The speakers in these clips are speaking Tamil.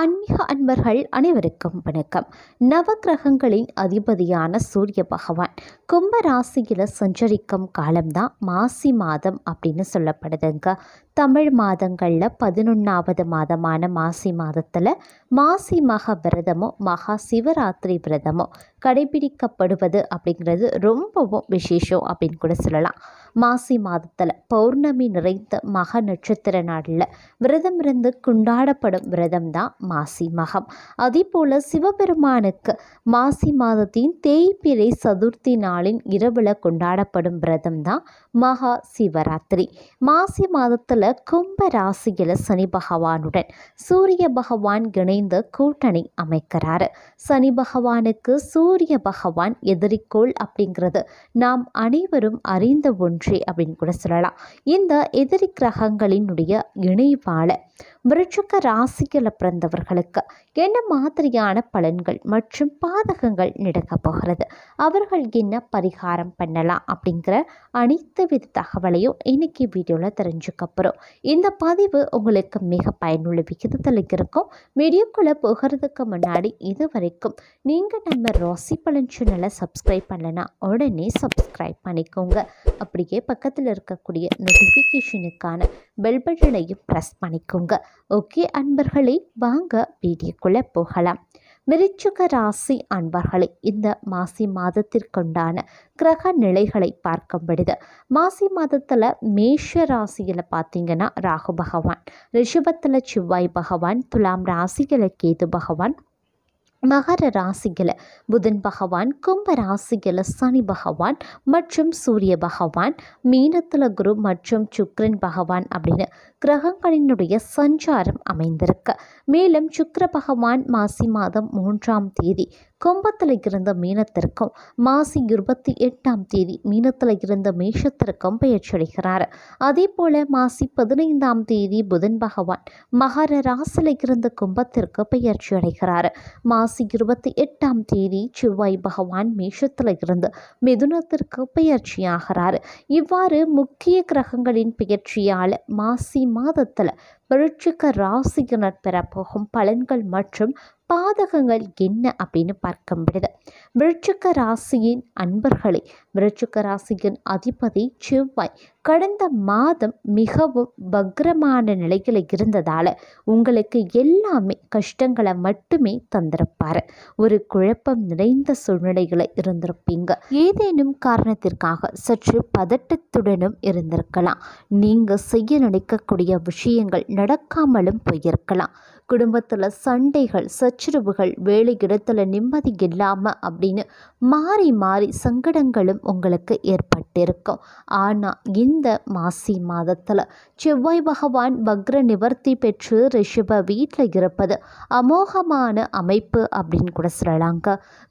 அன்மிக அன்பர்கள் அனைவருக்கும் வணக்கம் நவகிரகங்களின் அதிபதியான சூரிய பகவான் கும்பராசியில் சஞ்சரிக்கும் காலம்தான் மாசி மாதம் அப்படின்னு சொல்லப்படுதுங்க தமிழ் மாதங்களில் பதினொன்றாவது மாதமான மாசி மாதத்தில் மாசி மக விரதமோ மகா சிவராத்திரி விரதமோ கடைபிடிக்கப்படுவது அப்படிங்கிறது ரொம்பவும் விசேஷம் அப்படின்னு கூட சொல்லலாம் மாசி மாதத்தில் பௌர்ணமி நிறைந்த மக நட்சத்திர நாளில் விரதம் இருந்து கொண்டாடப்படும் விரதம் தான் மாசி மகம் அதே போல் சிவபெருமானுக்கு மாசி மாதத்தின் தேய்பிரை சதுர்த்தி நாளின் இரவில் கொண்டாடப்படும் விரதம் தான் மகா சிவராத்திரி மாசி மாதத்தில் கும்ப ராசியில் சனி பகவானுடன் சூரிய பகவான் இணைந்து கூட்டணி அமைக்கிறார் சனி பகவானுக்கு சூரிய பகவான் எதிரிக்கோள் அப்படிங்கிறது நாம் அனைவரும் அறிந்த ஒன்று வெற்றி அப்படின்னு கூட சொல்லலாம் இந்த எதிரி கிரகங்களினுடைய இணைப்பால் மிருச்சுக்க ராசிகளை பிறந்தவர்களுக்கு என்ன மாதிரியான பலன்கள் மற்றும் பாதகங்கள் நடக்க போகிறது அவர்கள் என்ன பரிகாரம் பண்ணலாம் அப்படிங்கிற அனைத்து வித தகவலையும் இன்றைக்கி வீடியோவில் தெரிஞ்சுக்க போகிறோம் இந்த பதிவு உங்களுக்கு மிக பயனுள்ள விகிதத்தில் இருக்கும் வீடியோக்குள்ளே போகிறதுக்கு முன்னாடி இது வரைக்கும் நீங்கள் நம்ம ராசி பலன் சேனலை சப்ஸ்கிரைப் பண்ணலன்னா உடனே சப்ஸ்கிரைப் பண்ணிக்கோங்க அப்படியே பக்கத்தில் இருக்கக்கூடிய நோட்டிஃபிகேஷனுக்கான பெல் பட்டனையும் ப்ரெஸ் பண்ணிக்கோங்க ஓகே அன்பர்களே வாங்க வீடியோக்குள்ளே போகலாம் விருச்சுக ராசி அன்பர்களே இந்த மாசி மாதத்திற்குண்டான கிரக நிலைகளை பார்க்க முடியுது மாசி மாதத்தில் மேஷ ராசியில் பார்த்தீங்கன்னா ராகு பகவான் ரிஷபத்தில் செவ்வாய் பகவான் துலாம் ராசிகளை கேது பகவான் மகர ராசிகள புதன் பகவான் கும்ப ராசிகள சனி பகவான் மற்றும் சூரிய பகவான் மீனத்துல குரு மற்றும் சுக்ரன் பகவான் அப்படின்னு கிரகங்களினுடைய சஞ்சாரம் அமைந்திருக்கு மேலும் சுக்கர பகவான் மாசி மாதம் மூன்றாம் தேதி கும்பத்தில் இருந்த மீனத்திற்கும் மாசி இருபத்தி எட்டாம் தேதி மீனத்தில் இருந்த மேஷத்திற்கும் பெயர்ச்சடைகிறார் அதே போல மாசி பதினைந்தாம் தேதி புதன் பகவான் மகர ராசில இருந்த கும்பத்திற்கு பெயர்ச்சி அடைகிறார் மாசி இருபத்தி எட்டாம் தேதி செவ்வாய் பகவான் மேஷத்தில் இருந்து மிதுனத்திற்கு பெயர்ச்சியாகிறார் இவ்வாறு முக்கிய கிரகங்களின் பெயர்ச்சியால் மாசி மாதத்தில் விருட்சிக்க ராசியினர் பெறப்போகும் பலன்கள் மற்றும் பாதகங்கள் என்ன அப்படின்னு பார்க்க முடியுது விருட்சிக்க ராசியின் அன்பர்களே விருட்சிக்க ராசியின் அதிபதி செவ்வாய் கடந்த மாதம் மிகவும் பக்ரமான நிலையில் இருந்ததால் உங்களுக்கு எல்லாமே கஷ்டங்களை மட்டுமே தந்திருப்பார் ஒரு குழப்பம் நிறைந்த சூழ்நிலைகளை இருந்திருப்பீங்க ஏதேனும் காரணத்திற்காக சற்று பதட்டத்துடனும் இருந்திருக்கலாம் நீங்கள் செய்ய நினைக்கக்கூடிய விஷயங்கள் நடக்காமலும் போயிருக்கலாம் குடும்பத்தில் சண்டைகள் சச்சுரவுகள் வேலை இடத்துல நிம்மதி இல்லாமல் அப்படின்னு மாறி மாறி சங்கடங்களும் உங்களுக்கு ஏற்பட்டிருக்கும் ஆனால் இந்த மாசி மாதத்தில் செவ்வாய் பகவான் வக்ர நிவர்த்தி பெற்று ரிஷப வீட்டில் இருப்பது அமோகமான அமைப்பு அப்படின்னு கூட சொல்லலாங்க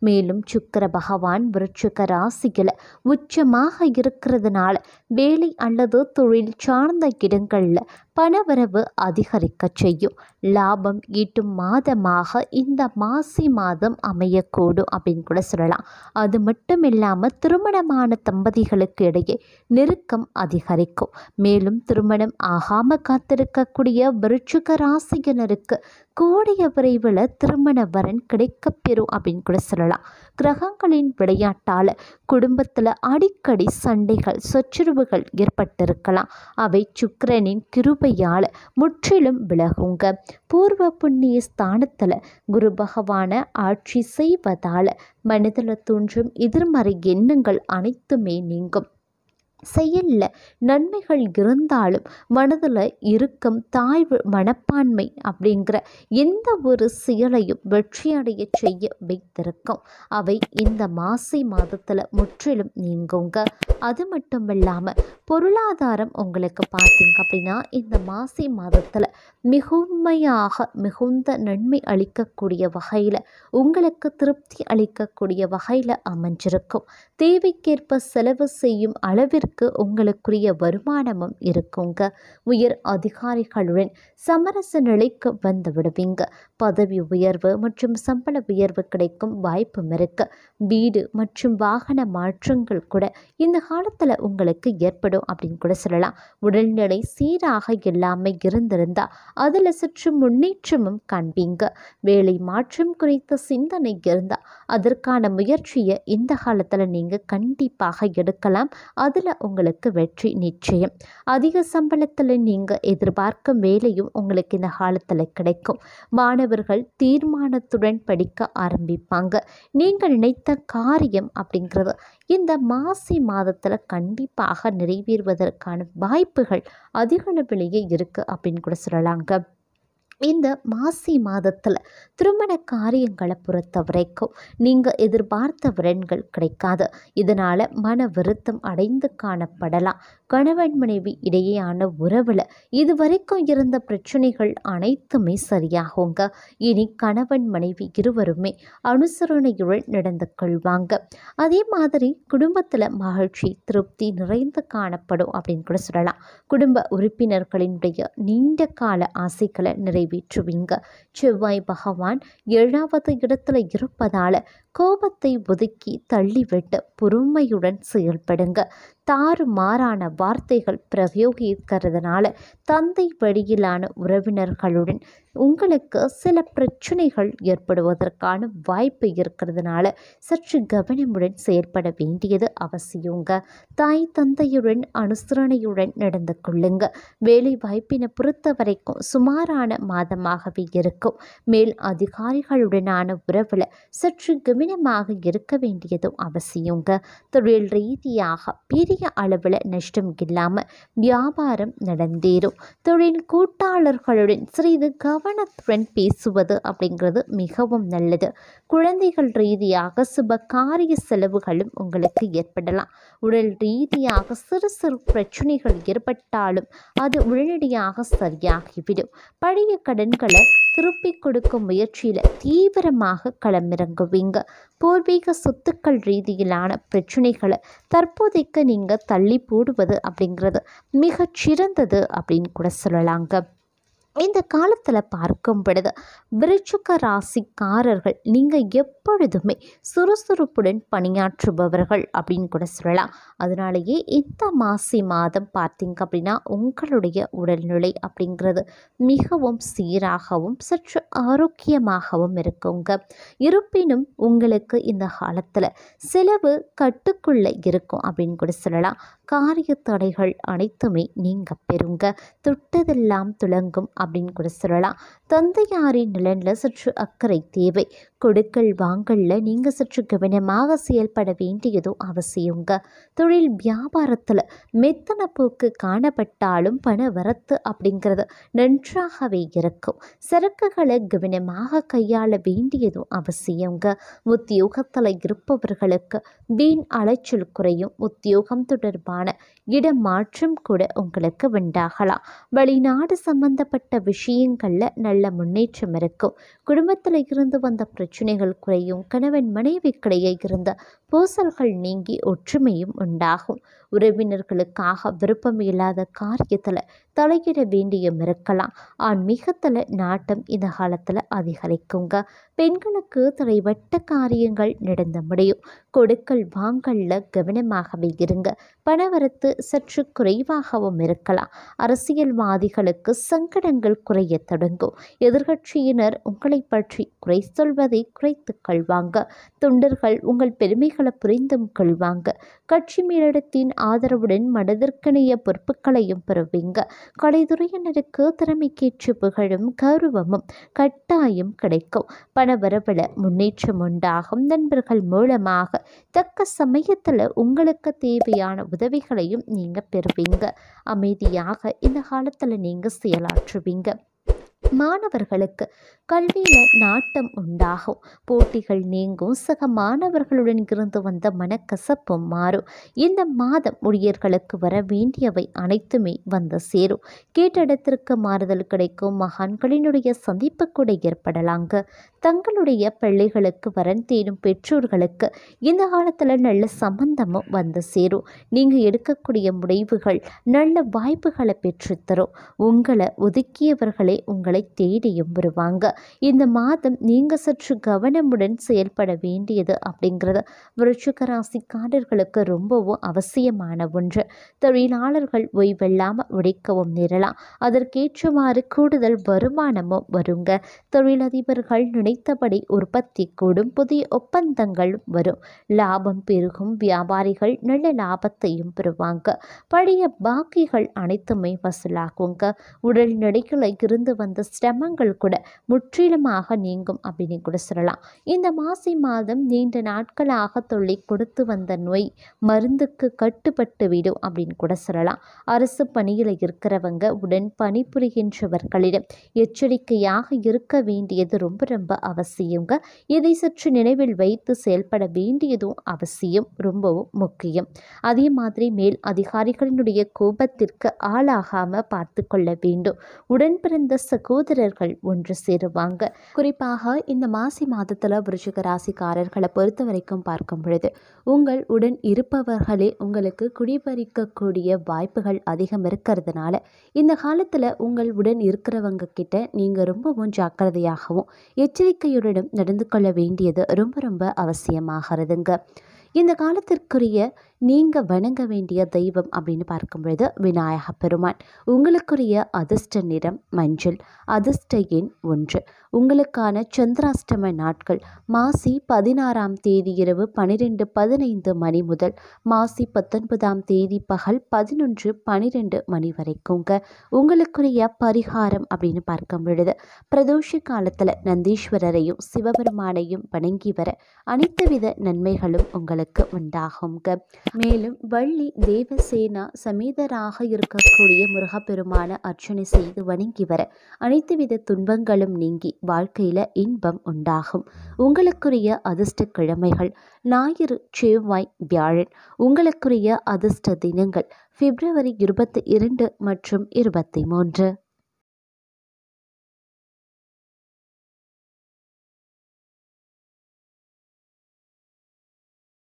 மேலும் சுக்கர பகவான் விருச்சுக ராசியில் உச்சமாக இருக்கிறதுனால வேலை அல்லது தொழில் சார்ந்த இடங்களில் பணவரவு அதிகரிக்கச் செய்யும் லாபம் ஈட்டும் மாதமாக இந்த மாசி மாதம் அமையக்கூடும் அப்படின்னு கூட சொல்லலாம் அது மட்டும் இல்லாமல் திருமணமான தம்பதிகளுக்கு இடையே நெருக்கம் அதிகரிக்கும் மேலும் திருமணம் ஆகாமல் காத்திருக்கக்கூடிய விருட்சுக ராசியினருக்கு கூடிய விரைவில் திருமண வரன் கிடைக்கப்பெறும் அப்படின்னு கூட சொல்லலாம் கிரகங்களின் விளையாட்டால் குடும்பத்தில் அடிக்கடி சண்டைகள் சொற்றுருவுகள் ஏற்பட்டிருக்கலாம் அவை சுக்கரனின் கிருபையால் முற்றிலும் விலகுங்க பூர்வ புண்ணிய ஸ்தானத்தில் குரு பகவான ஆட்சி செய்வதால் மனிதனை தோன்றும் எதிர்மறை எண்ணங்கள் அனைத்துமே நீங்கும் செயலில் நன்மைகள் இருந்தாலும் மனதில் இருக்கும் தாழ்வு மனப்பான்மை அப்படிங்கிற எந்த ஒரு செயலையும் வெற்றியடைய செய்ய வைத்திருக்கும் அவை இந்த மாசி மாதத்தில் முற்றிலும் நீங்குங்க அது மட்டும் இல்லாமல் பொருளாதாரம் உங்களுக்கு பார்த்தீங்க அப்படின்னா இந்த மாசி மாதத்தில் மிகுமையாக மிகுந்த நன்மை அளிக்கக்கூடிய வகையில் உங்களுக்கு திருப்தி அளிக்கக்கூடிய வகையில் அமைஞ்சிருக்கும் தேவைக்கேற்ப செலவு செய்யும் அளவிற்கு அளவிற்கு உங்களுக்குரிய வருமானமும் இருக்குங்க உயர் அதிகாரிகளுடன் சமரச நிலைக்கு வந்து விடுவீங்க பதவி உயர்வு மற்றும் சம்பள உயர்வு கிடைக்கும் வாய்ப்பும் இருக்கு வீடு மற்றும் வாகன மாற்றங்கள் கூட இந்த காலத்தில் உங்களுக்கு ஏற்படும் அப்படின்னு கூட சொல்லலாம் உடல்நிலை சீராக இல்லாமல் இருந்திருந்தால் அதில் சற்று முன்னேற்றமும் காண்பீங்க வேலை மாற்றம் குறித்த சிந்தனை இருந்தால் அதற்கான முயற்சியை இந்த காலத்தில் நீங்கள் கண்டிப்பாக எடுக்கலாம் அதில் உங்களுக்கு வெற்றி நிச்சயம் அதிக சம்பளத்தில் நீங்கள் எதிர்பார்க்கும் வேலையும் உங்களுக்கு இந்த காலத்தில் கிடைக்கும் மாணவர்கள் தீர்மானத்துடன் படிக்க ஆரம்பிப்பாங்க நீங்கள் நினைத்த காரியம் அப்படிங்கிறது இந்த மாசி மாதத்தில் கண்டிப்பாக நிறைவேறுவதற்கான வாய்ப்புகள் அதிக அளவிலேயே இருக்குது அப்படின்னு கூட சொல்லலாங்க இந்த மாசி மாதத்தில் திருமண காரியங்களை பொறுத்த வரைக்கும் நீங்கள் எதிர்பார்த்த வரன்கள் கிடைக்காது இதனால் மன வருத்தம் அடைந்து காணப்படலாம் கணவன் மனைவி இடையேயான உறவில் இதுவரைக்கும் இருந்த பிரச்சனைகள் அனைத்துமே சரியாகுங்க இனி கணவன் மனைவி இருவருமே அனுசரணையுடன் நடந்து கொள்வாங்க அதே மாதிரி குடும்பத்தில் மகிழ்ச்சி திருப்தி நிறைந்து காணப்படும் அப்படின்னு கூட சொல்லலாம் குடும்ப உறுப்பினர்களினுடைய நீண்ட கால ஆசைகளை நிறை நிறைவேற்றுவீங்க செவ்வாய் பகவான் ஏழாவது இடத்துல இருப்பதால் கோபத்தை ஒதுக்கி தள்ளிவிட்டு பொறுமையுடன் செயல்படுங்க தாறு மாறான வார்த்தைகள் பிரயோகிக்கிறதுனால தந்தை வழியிலான உறவினர்களுடன் உங்களுக்கு சில பிரச்சனைகள் ஏற்படுவதற்கான வாய்ப்பு இருக்கிறதுனால சற்று கவனமுடன் செயல்பட வேண்டியது அவசியங்க தாய் தந்தையுடன் அனுசரணையுடன் நடந்து கொள்ளுங்க வேலை வாய்ப்பினை பொறுத்த வரைக்கும் சுமாரான மாதமாகவே இருக்கும் மேல் அதிகாரிகளுடனான உறவில் சற்று கவனமாக இருக்க வேண்டியதும் அவசியங்க தொழில் ரீதியாக பெரிய பெரிய அளவில் நஷ்டம் இல்லாமல் வியாபாரம் நடந்தேறும் தொழில் கூட்டாளர்களுடன் சிறிது கவனத்துடன் பேசுவது அப்படிங்கிறது மிகவும் நல்லது குழந்தைகள் ரீதியாக சுப காரிய செலவுகளும் உங்களுக்கு ஏற்படலாம் உடல் ரீதியாக சிறு சிறு பிரச்சனைகள் ஏற்பட்டாலும் அது உடனடியாக சரியாகிவிடும் பழைய கடன்களை திருப்பி கொடுக்கும் முயற்சியில் தீவிரமாக களமிறங்குவீங்க பூர்வீக சொத்துக்கள் ரீதியிலான பிரச்சனைகளை தற்போதைக்கு நீங்கள் தள்ளி போடுவது அப்படிங்கிறது மிகச்சிறந்தது அப்படின்னு கூட சொல்லலாங்க இந்த காலத்தில் பார்க்கும் பொழுது விருச்சுக்க ராசிக்காரர்கள் நீங்கள் எப்பொழுதுமே சுறுசுறுப்புடன் பணியாற்றுபவர்கள் அப்படின்னு கூட சொல்லலாம் அதனாலேயே இந்த மாசி மாதம் பார்த்தீங்க அப்படின்னா உங்களுடைய உடல்நிலை அப்படிங்கிறது மிகவும் சீராகவும் சற்று ஆரோக்கியமாகவும் இருக்குங்க இருப்பினும் உங்களுக்கு இந்த காலத்தில் செலவு கட்டுக்குள்ளே இருக்கும் அப்படின்னு கூட சொல்லலாம் காரிய தடைகள் அனைத்துமே நீங்கள் பெறுங்க தொட்டதெல்லாம் துளங்கும் அப்படின்னு கூட சொல்லலாம் தந்தையாரின் நிலனில் சற்று அக்கறை தேவை கொடுக்கல் வாங்கல்ல நீங்கள் சற்று கவனமாக செயல்பட வேண்டியதும் அவசியங்க தொழில் வியாபாரத்தில் மெத்தன போக்கு காணப்பட்டாலும் பண வரத்து அப்படிங்கிறது நன்றாகவே இருக்கும் சரக்குகளை கவனமாக கையாள வேண்டியதும் அவசியங்க உத்தியோகத்தில் இருப்பவர்களுக்கு வீண் அலைச்சல் குறையும் உத்தியோகம் தொடர்பான இடமாற்றம் கூட உங்களுக்கு உண்டாகலாம் வெளிநாடு சம்பந்தப்பட்ட விஷயங்களில் நல்ல முன்னேற்றம் இருக்கும் குடும்பத்தில் இருந்து வந்த பிரச்சனை பிரச்சனைகள் குறையும் கணவன் மனைவிக்கிடையே இருந்த பூசல்கள் நீங்கி ஒற்றுமையும் உண்டாகும் உறவினர்களுக்காக விருப்பம் இல்லாத காரியத்தில் தலையிட வேண்டியும் இருக்கலாம் ஆன்மீகத்தில் நாட்டம் இந்த காலத்தில் அதிகரிக்குங்க பெண்களுக்கு தலைவட்ட காரியங்கள் நடந்த முடியும் கொடுக்கல் வாங்கல்ல கவனமாகவே இருங்க பணவரத்து சற்று குறைவாகவும் இருக்கலாம் அரசியல்வாதிகளுக்கு சங்கடங்கள் குறைய தொடங்கும் எதிர்கட்சியினர் உங்களை பற்றி குறை சொல்வதை குறைத்து கொள்வாங்க தொண்டர்கள் உங்கள் பெருமைகளை புரிந்தும் கொள்வாங்க கட்சி மேலிடத்தின் ஆதரவுடன் மனதிற்கிணைய பொறுப்புகளையும் பெறுவீங்க கலைத்துறையினருக்கு திறமைக்கேற்று புகழும் கௌரவமும் கட்டாயம் கிடைக்கும் பணவரவுல முன்னேற்றம் உண்டாகும் நண்பர்கள் மூலமாக தக்க சமயத்தில் உங்களுக்கு தேவையான உதவிகளையும் நீங்கள் பெறுவீங்க அமைதியாக இந்த காலத்தில் நீங்கள் செயலாற்றுவீங்க மாணவர்களுக்கு கல்வியில் நாட்டம் உண்டாகும் போட்டிகள் நீங்கும் சக மாணவர்களுடன் இருந்து வந்த மனக்கசப்பும் மாறும் இந்த மாதம் ஊழியர்களுக்கு வர வேண்டியவை அனைத்துமே வந்து சேரும் கேட்டிடத்திற்கு மாறுதல் கிடைக்கும் மகான்களினுடைய சந்திப்பு கூட ஏற்படலாங்க தங்களுடைய பிள்ளைகளுக்கு வரன் தேடும் பெற்றோர்களுக்கு இந்த காலத்தில் நல்ல சம்பந்தமும் வந்து சேரும் நீங்கள் எடுக்கக்கூடிய முடிவுகள் நல்ல வாய்ப்புகளை பெற்றுத்தரும் உங்களை ஒதுக்கியவர்களே உங்களை தேடியும் வருவாங்க இந்த மாதம் நீங்கள் சற்று கவனமுடன் செயல்பட வேண்டியது அப்படிங்கிறது விருச்சிக ராசிக்காரர்களுக்கு ரொம்பவும் அவசியமான ஒன்று தொழிலாளர்கள் ஓய்வில்லாமல் உடைக்கவும் நேரலாம் அதற்கேற்றவாறு கூடுதல் வருமானமும் வருங்க தொழிலதிபர்கள் நினைத்தபடி உற்பத்தி கூடும் புதிய ஒப்பந்தங்கள் வரும் லாபம் பெருகும் வியாபாரிகள் நல்ல லாபத்தையும் பெறுவாங்க பழைய பாக்கிகள் அனைத்துமே வசூலாகுங்க உடல் நடைகளை இருந்து வந்த சிரமங்கள் கூட முற்றிலுமாக நீங்கும் அப்படின்னு கூட சொல்லலாம் இந்த மாசி மாதம் நீண்ட நாட்களாக தொல்லை கொடுத்து வந்த நோய் மருந்துக்கு கட்டுப்பட்டு விடும் அப்படின்னு கூட சொல்லலாம் அரசு பணியில் இருக்கிறவங்க உடன் பணிபுரிகின்றவர்களிடம் எச்சரிக்கையாக இருக்க வேண்டியது ரொம்ப ரொம்ப அவசியங்க இதை சற்று நினைவில் வைத்து செயல்பட வேண்டியதும் அவசியம் ரொம்பவும் முக்கியம் அதே மாதிரி மேல் அதிகாரிகளினுடைய கோபத்திற்கு ஆளாகாம பார்த்து கொள்ள வேண்டும் உடன் பிறந்த சகு சகோதரர்கள் ஒன்று சேருவாங்க குறிப்பாக இந்த மாசி மாதத்தில் விருச்சிக ராசிக்காரர்களை பொறுத்த வரைக்கும் பார்க்கும் பொழுது உங்கள் உடன் இருப்பவர்களே உங்களுக்கு குடிபறிக்கக்கூடிய வாய்ப்புகள் அதிகம் இருக்கிறதுனால இந்த காலத்தில் உங்கள் உடன் இருக்கிறவங்க கிட்ட நீங்கள் ரொம்பவும் ஜாக்கிரதையாகவும் எச்சரிக்கையுடனும் நடந்து கொள்ள வேண்டியது ரொம்ப ரொம்ப அவசியமாகிறதுங்க இந்த காலத்திற்குரிய நீங்கள் வணங்க வேண்டிய தெய்வம் அப்படின்னு பார்க்கும்பொழுது விநாயக பெருமான் உங்களுக்குரிய அதிர்ஷ்ட நிறம் மஞ்சள் அதிர்ஷ்ட எண் ஒன்று உங்களுக்கான சந்திராஷ்டம நாட்கள் மாசி பதினாறாம் தேதி இரவு பனிரெண்டு பதினைந்து மணி முதல் மாசி பத்தொன்பதாம் தேதி பகல் பதினொன்று பனிரெண்டு மணி வரைக்குங்க உங்களுக்குரிய பரிகாரம் அப்படின்னு பார்க்கும் பொழுது பிரதோஷ காலத்தில் நந்தீஸ்வரரையும் சிவபெருமானையும் வணங்கி வர அனைத்து வித நன்மைகளும் உங்களுக்கு உண்டாகுங்க மேலும் வள்ளி தேவசேனா சமீதராக இருக்கக்கூடிய முருகப்பெருமான அர்ச்சனை செய்து வணங்கி வர அனைத்து வித துன்பங்களும் நீங்கி வாழ்க்கையில் இன்பம் உண்டாகும் உங்களுக்குரிய அதிர்ஷ்ட கிழமைகள் ஞாயிறு செவ்வாய் வியாழன் உங்களுக்குரிய அதிர்ஷ்ட தினங்கள் பிப்ரவரி இருபத்தி இரண்டு மற்றும் இருபத்தி மூன்று